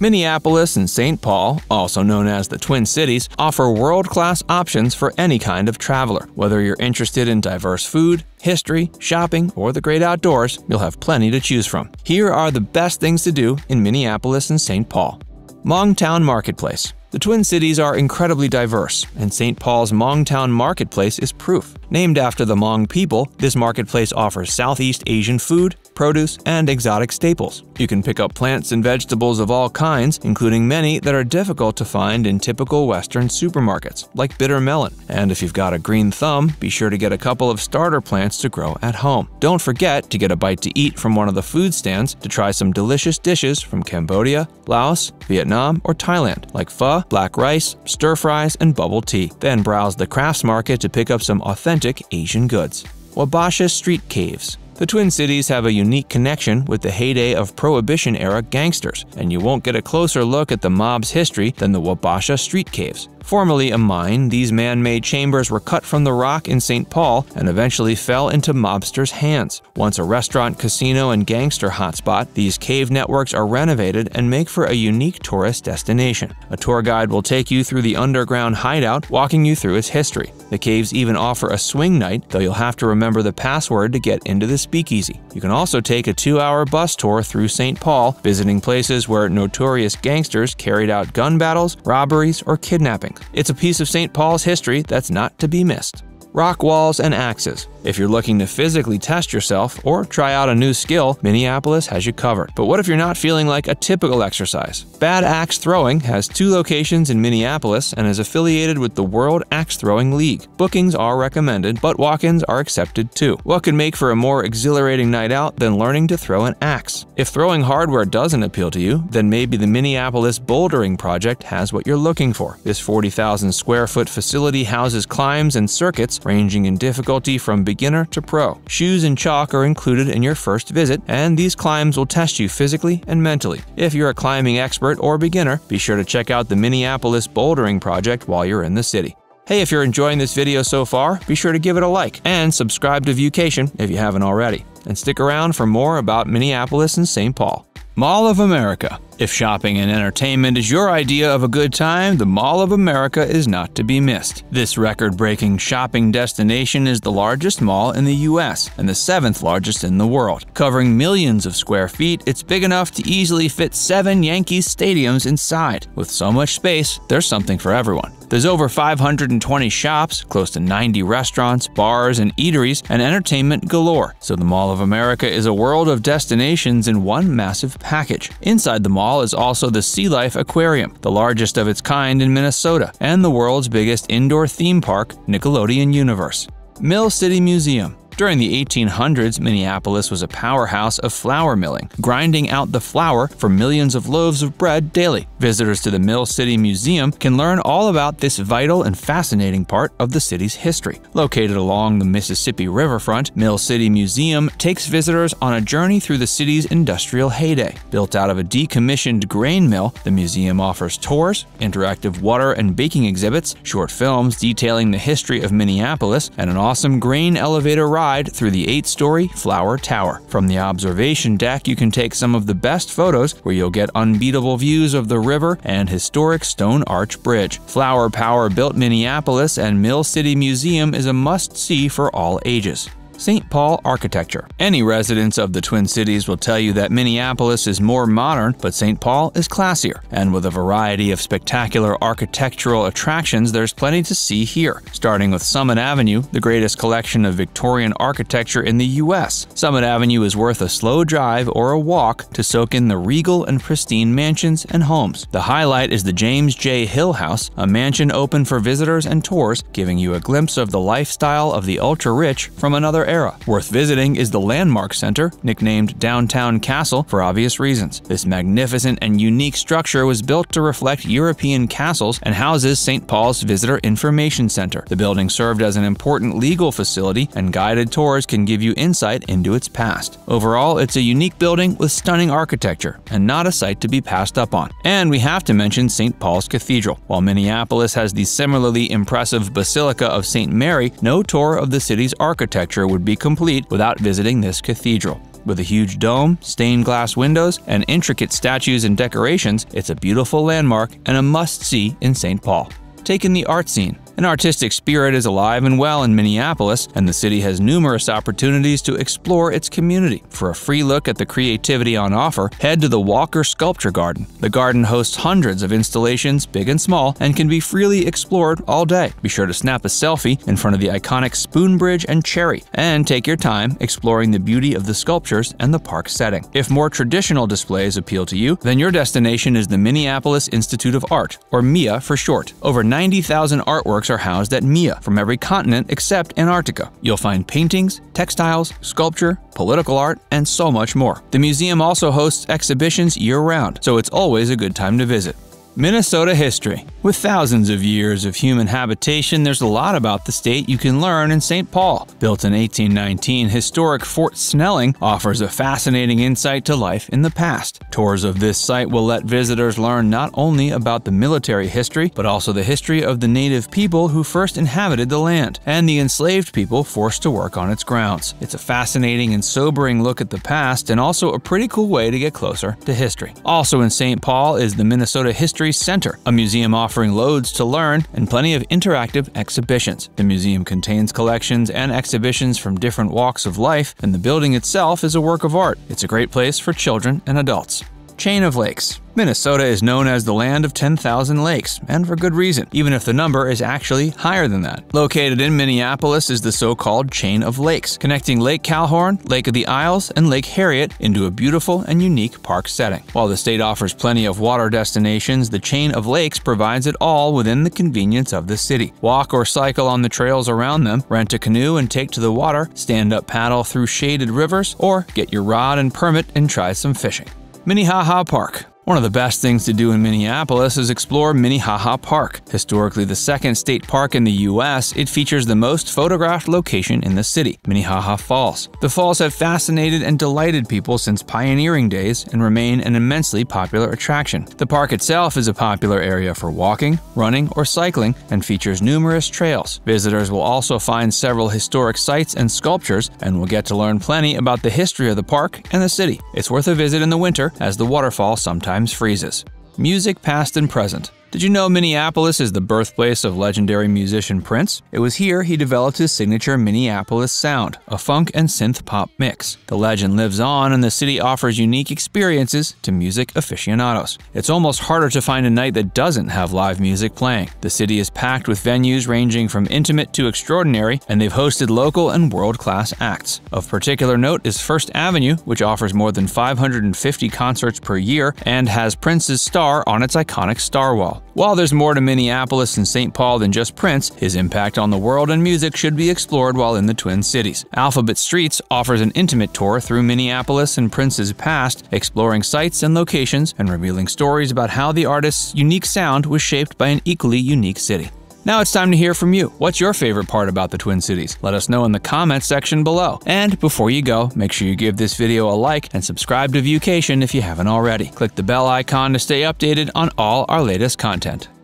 Minneapolis and St. Paul, also known as the Twin Cities, offer world-class options for any kind of traveler. Whether you're interested in diverse food, history, shopping, or the great outdoors, you'll have plenty to choose from. Here are the best things to do in Minneapolis and St. Paul. Mongtown Marketplace the Twin Cities are incredibly diverse, and St. Paul's Mongtown Marketplace is proof. Named after the Mong people, this marketplace offers Southeast Asian food, produce, and exotic staples. You can pick up plants and vegetables of all kinds, including many that are difficult to find in typical Western supermarkets, like bitter melon. And if you've got a green thumb, be sure to get a couple of starter plants to grow at home. Don't forget to get a bite to eat from one of the food stands to try some delicious dishes from Cambodia, Laos, Vietnam, or Thailand, like pho, black rice, stir fries, and bubble tea. Then browse the crafts market to pick up some authentic Asian goods. Wabasha Street Caves the Twin Cities have a unique connection with the heyday of Prohibition era gangsters, and you won't get a closer look at the mob's history than the Wabasha street caves. Formerly a mine, these man-made chambers were cut from the rock in St. Paul and eventually fell into mobsters' hands. Once a restaurant, casino, and gangster hotspot, these cave networks are renovated and make for a unique tourist destination. A tour guide will take you through the underground hideout, walking you through its history. The caves even offer a swing night, though you'll have to remember the password to get into the speakeasy. You can also take a two-hour bus tour through St. Paul, visiting places where notorious gangsters carried out gun battles, robberies, or kidnappings. It's a piece of St. Paul's history that's not to be missed. Rock walls and axes, if you're looking to physically test yourself or try out a new skill, Minneapolis has you covered. But what if you're not feeling like a typical exercise? Bad Axe Throwing has two locations in Minneapolis and is affiliated with the World Axe Throwing League. Bookings are recommended, but walk-ins are accepted too. What could make for a more exhilarating night out than learning to throw an axe? If throwing hardware doesn't appeal to you, then maybe the Minneapolis Bouldering Project has what you're looking for. This 40,000 square foot facility houses climbs and circuits ranging in difficulty from beginning beginner to pro. Shoes and chalk are included in your first visit, and these climbs will test you physically and mentally. If you're a climbing expert or beginner, be sure to check out the Minneapolis Bouldering Project while you're in the city. Hey, if you're enjoying this video so far, be sure to give it a like and subscribe to Viewcation if you haven't already. And stick around for more about Minneapolis and St. Paul. Mall of America if shopping and entertainment is your idea of a good time, the Mall of America is not to be missed. This record breaking shopping destination is the largest mall in the US and the seventh largest in the world. Covering millions of square feet, it's big enough to easily fit seven Yankees stadiums inside. With so much space, there's something for everyone. There's over 520 shops, close to 90 restaurants, bars, and eateries, and entertainment galore. So the Mall of America is a world of destinations in one massive package. Inside the mall, is also the Sea Life Aquarium, the largest of its kind in Minnesota, and the world's biggest indoor theme park, Nickelodeon Universe. Mill City Museum during the 1800s, Minneapolis was a powerhouse of flour milling, grinding out the flour for millions of loaves of bread daily. Visitors to the Mill City Museum can learn all about this vital and fascinating part of the city's history. Located along the Mississippi riverfront, Mill City Museum takes visitors on a journey through the city's industrial heyday. Built out of a decommissioned grain mill, the museum offers tours, interactive water and baking exhibits, short films detailing the history of Minneapolis, and an awesome grain elevator ride ride through the 8-story Flower Tower. From the observation deck, you can take some of the best photos where you'll get unbeatable views of the river and historic Stone Arch Bridge. Flower Power built Minneapolis and Mill City Museum is a must-see for all ages. St. Paul architecture. Any residents of the Twin Cities will tell you that Minneapolis is more modern, but St. Paul is classier, and with a variety of spectacular architectural attractions, there's plenty to see here. Starting with Summit Avenue, the greatest collection of Victorian architecture in the U.S. Summit Avenue is worth a slow drive or a walk to soak in the regal and pristine mansions and homes. The highlight is the James J. Hill House, a mansion open for visitors and tours, giving you a glimpse of the lifestyle of the ultra-rich from another era. Worth visiting is the Landmark Center, nicknamed Downtown Castle for obvious reasons. This magnificent and unique structure was built to reflect European castles and houses St. Paul's Visitor Information Center. The building served as an important legal facility, and guided tours can give you insight into its past. Overall, it's a unique building with stunning architecture, and not a site to be passed up on. And we have to mention St. Paul's Cathedral. While Minneapolis has the similarly impressive Basilica of St. Mary, no tour of the city's architecture would would be complete without visiting this cathedral. With a huge dome, stained glass windows, and intricate statues and decorations, it's a beautiful landmark and a must see in St. Paul. Take in the art scene. An artistic spirit is alive and well in Minneapolis, and the city has numerous opportunities to explore its community. For a free look at the creativity on offer, head to the Walker Sculpture Garden. The garden hosts hundreds of installations, big and small, and can be freely explored all day. Be sure to snap a selfie in front of the iconic Spoon Bridge and Cherry, and take your time exploring the beauty of the sculptures and the park setting. If more traditional displays appeal to you, then your destination is the Minneapolis Institute of Art, or MIA for short. Over 90,000 artworks are housed at MIA from every continent except Antarctica. You'll find paintings, textiles, sculpture, political art, and so much more. The museum also hosts exhibitions year-round, so it's always a good time to visit. Minnesota history. With thousands of years of human habitation, there's a lot about the state you can learn in St. Paul. Built in 1819, historic Fort Snelling offers a fascinating insight to life in the past. Tours of this site will let visitors learn not only about the military history, but also the history of the native people who first inhabited the land, and the enslaved people forced to work on its grounds. It's a fascinating and sobering look at the past, and also a pretty cool way to get closer to history. Also in St. Paul is the Minnesota History Library Center, a museum offering loads to learn and plenty of interactive exhibitions. The museum contains collections and exhibitions from different walks of life, and the building itself is a work of art. It's a great place for children and adults chain of lakes. Minnesota is known as the land of 10,000 lakes, and for good reason, even if the number is actually higher than that. Located in Minneapolis is the so-called Chain of Lakes, connecting Lake Calhoun, Lake of the Isles, and Lake Harriet into a beautiful and unique park setting. While the state offers plenty of water destinations, the Chain of Lakes provides it all within the convenience of the city. Walk or cycle on the trails around them, rent a canoe and take to the water, stand up paddle through shaded rivers, or get your rod and permit and try some fishing. Minnehaha Park. One of the best things to do in Minneapolis is explore Minnehaha Park. Historically the second state park in the U.S., it features the most photographed location in the city, Minnehaha Falls. The falls have fascinated and delighted people since pioneering days and remain an immensely popular attraction. The park itself is a popular area for walking, running, or cycling and features numerous trails. Visitors will also find several historic sites and sculptures and will get to learn plenty about the history of the park and the city. It's worth a visit in the winter as the waterfall sometimes times freezes. Music past and present. Did you know Minneapolis is the birthplace of legendary musician Prince? It was here he developed his signature Minneapolis sound, a funk and synth pop mix. The legend lives on, and the city offers unique experiences to music aficionados. It's almost harder to find a night that doesn't have live music playing. The city is packed with venues ranging from intimate to extraordinary, and they've hosted local and world class acts. Of particular note is First Avenue, which offers more than 550 concerts per year and has Prince's star on its iconic star wall. While there's more to Minneapolis and St. Paul than just Prince, his impact on the world and music should be explored while in the Twin Cities. Alphabet Streets offers an intimate tour through Minneapolis and Prince's past, exploring sites and locations and revealing stories about how the artist's unique sound was shaped by an equally unique city. Now it's time to hear from you. What's your favorite part about the Twin Cities? Let us know in the comments section below. And before you go, make sure you give this video a like and subscribe to Viewcation if you haven't already. Click the bell icon to stay updated on all our latest content.